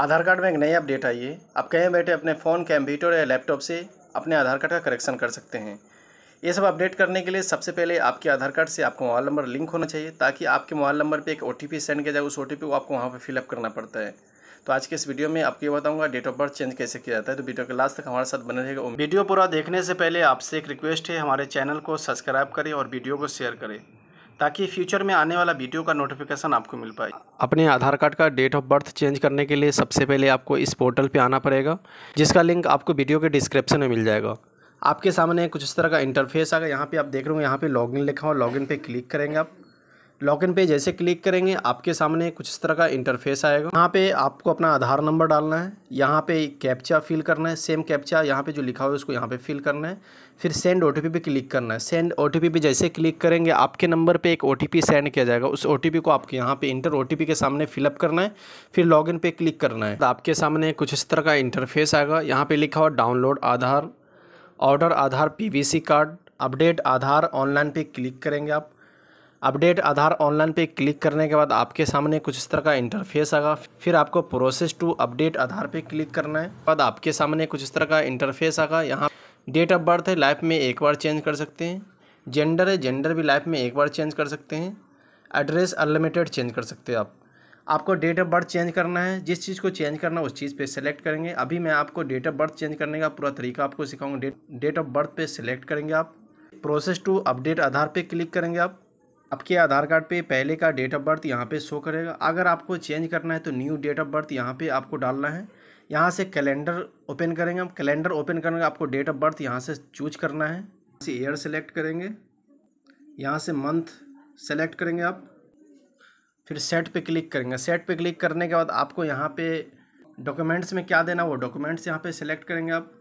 आधार card में एक नई अपडेट आई है आप कहीं बैठे अपने फ़ोन कंप्यूटर या लैपटॉप से अपने आधार कार्ड का करेक्शन कर सकते हैं ये सब अपडेट करने के लिए सबसे पहले आपके आधार कार्ड से आपका मोबाइल नंबर लिंक होना चाहिए ताकि आपके मोबाइल नंबर पे एक ओ सेंड किया जाए उस ओ को आपको वहाँ पर फिलअप करना पड़ता है तो आज के इस वीडियो में आपको ये बताऊंगा डेट ऑफ बर्थ चेंज कैसे किया जाता है तो वीडियो के लास्ट तक हमारे साथ बने रहेगा वीडियो पूरा देखने से पहले आपसे एक रिक्वेस्ट है हमारे चैनल को सब्सक्राइब करें और वीडियो को शेयर करें ताकि फ्यूचर में आने वाला वीडियो का नोटिफिकेशन आपको मिल पाए अपने आधार कार्ड का डेट ऑफ बर्थ चेंज करने के लिए सबसे पहले आपको इस पोर्टल पर आना पड़ेगा जिसका लिंक आपको वीडियो के डिस्क्रिप्शन में मिल जाएगा आपके सामने कुछ इस तरह का इंटरफेस आएगा यहाँ पे आप देख रहे हो यहाँ पे लॉगिन लिखा हो लॉगिन पे क्लिक करेंगे आप लॉगिन पे जैसे क्लिक करेंगे आपके सामने कुछ इस तरह का इंटरफेस आएगा यहाँ पे आपको अपना आधार नंबर डालना है यहाँ पे कैप्चा फिल करना है सेम कैप्चा यहाँ पे जो लिखा हुआ है उसको यहाँ पे फिल करना है फिर सेंड ओ टी पे क्लिक करना है सेंड ओ टी पे जैसे क्लिक करेंगे आपके नंबर पर एक ओ सेंड किया जाएगा उस ओ को आपके यहाँ पर इंटर ओ के सामने फिलअप करना है फिर लॉगिन पे क्लिक करना है तो आपके सामने कुछ इस तरह का इंटरफेस आएगा यहाँ पर लिखा हुआ download Aadhaar order Aadhaar P card update Aadhaar online पे क्लिक करेंगे आप अपडेट आधार ऑनलाइन पे क्लिक करने के बाद आपके सामने कुछ इस तरह का इंटरफेस आएगा फिर आपको प्रोसेस टू अपडेट आधार पे क्लिक करना है बाद आपके सामने कुछ इस तरह का इंटरफेस आएगा यहाँ डेट ऑफ बर्थ है लाइफ में एक बार चेंज कर सकते हैं जेंडर है जेंडर भी लाइफ में एक बार चेंज कर सकते हैं एड्रेस अनलिमिटेड चेंज कर सकते हैं आप आपको डेट ऑफ बर्थ चेंज करना है जिस चीज़ को चेंज करना है उस चीज़ पे सेलेक्ट करेंगे अभी मैं आपको डेट ऑफ बर्थ चेंज करने का पूरा तरीका आपको सिखाऊंगा डेट डेट ऑफ बर्थ पे सेलेक्ट करेंगे आप प्रोसेस टू अपडेट आधार पे क्लिक करेंगे आप आपके आधार कार्ड पे पहले का डेट ऑफ बर्थ यहाँ पे शो करेगा अगर आपको चेंज करना है तो न्यू डेट ऑफ बर्थ यहाँ पे आपको डालना है यहाँ से कैलेंडर ओपन करेंगे हम कैलेंडर ओपन करेंगे आपको डेट ऑफ बर्थ यहाँ से चूज करना है से ईयर सेलेक्ट करेंगे यहाँ से मंथ सेलेक्ट करेंगे आप फिर सेट पे क्लिक करेंगे सेट पे क्लिक करने के बाद आपको यहाँ पे डॉक्यूमेंट्स में क्या देना वो डॉक्यूमेंट्स यहाँ पे सेलेक्ट करेंगे आप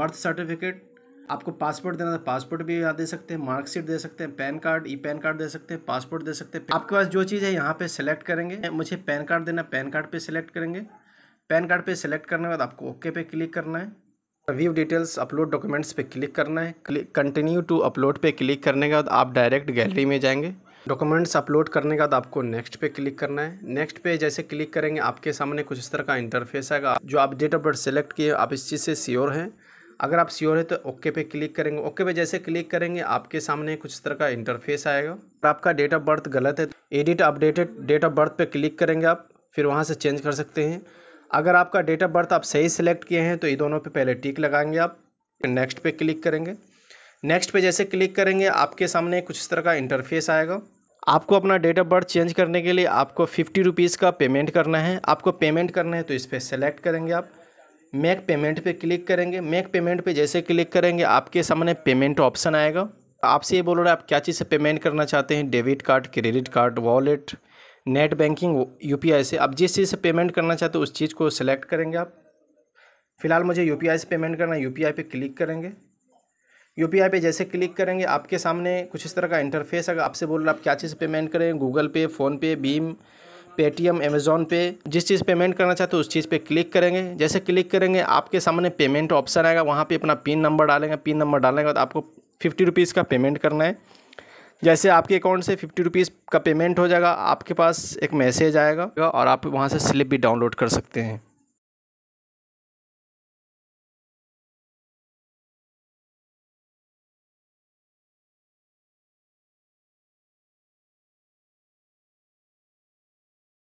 बर्थ सर्टिफिकेट आपको पासपोर्ट देना था पासपोर्ट भी यहाँ दे सकते हैं मार्कशीट दे सकते हैं PAN card e PAN card दे सकते हैं पासपोर्ट दे सकते हैं आपके पास जो चीज़ है यहाँ पे सेलेक्ट करेंगे मुझे पैन कार्ड देना पैन कार्ड पे सेलेक्ट करेंगे पैन कार्ड पे सेलेक्ट करने के बाद आपको ओके पे क्लिक करना है रिव्यू डिटेल्स अपलोड डॉक्यूमेंट्स पे क्लिक करना है कंटिन्यू टू अपलोड पे क्लिक करने के बाद आप डायरेक्ट गैलरी में जाएंगे डॉक्यूमेंट्स अपलोड करने के बाद आपको नेक्स्ट पे क्लिक करना है नेक्स्ट पे जैसे क्लिक करेंगे आपके सामने कुछ इस तरह का इंटरफेस आएगा जो आप डेट ऑफ बर्थ सेलेक्ट किए आप इस चीज़ से श्योर हैं अगर आप श्योर है तो ओके पे क्लिक करेंगे ओके पे जैसे क्लिक करेंगे आपके सामने कुछ इस तरह का इंटरफेस आएगा और आपका डेट ऑफ बर्थ गलत है edit updated date of birth पे क्लिक करेंगे आप फिर वहाँ से चेंज कर सकते हैं अगर आपका डेट ऑफ बर्थ आप सही सिलेक्ट किए हैं तो ये दोनों पर पहले टिक लगाएंगे आप नेक्स्ट पर क्लिक करेंगे नेक्स्ट पर जैसे क्लिक करेंगे आपके सामने कुछ इस तरह का इंटरफेस आएगा आपको अपना डेट ऑफ बर्थ चेंज करने के लिए आपको फिफ्टी रुपीज़ का पेमेंट करना है आपको पेमेंट करना है तो इस पर सेलेक्ट करेंगे आप मेक पेमेंट पे क्लिक करेंगे मेक पेमेंट पे जैसे क्लिक करेंगे आपके सामने पेमेंट ऑप्शन आएगा आपसे ये बोल रहा है आप क्या चीज़ से पेमेंट करना चाहते हैं debit card credit card wallet net banking U से आप जिस चीज़ से पेमेंट करना चाहते हो उस चीज़ को सिलेक्ट करेंगे आप फिलहाल मुझे यू से पेमेंट करना है यू पे क्लिक करेंगे यू पी पे जैसे क्लिक करेंगे आपके सामने कुछ इस तरह का इंटरफेस अगर आपसे बोल रहा आप क्या चीज़ से पेमेंट करें गूगल पे फ़ोनपे भीम पेटीएम अमेज़ॉन पे जिस चीज़ पेमेंट करना चाहते हो उस चीज़ पे क्लिक करेंगे जैसे क्लिक करेंगे आपके सामने पेमेंट ऑप्शन आएगा वहाँ पे अपना पिन नंबर डालेंगे पिन नंबर डालने के बाद आपको फिफ्टी रुपीज़ का पेमेंट करना है जैसे आपके अकाउंट से फिफ्टी रुपीज़ का पेमेंट हो जाएगा आपके पास एक मैसेज आएगा और आप वहाँ से स्लिप भी डाउनलोड कर सकते हैं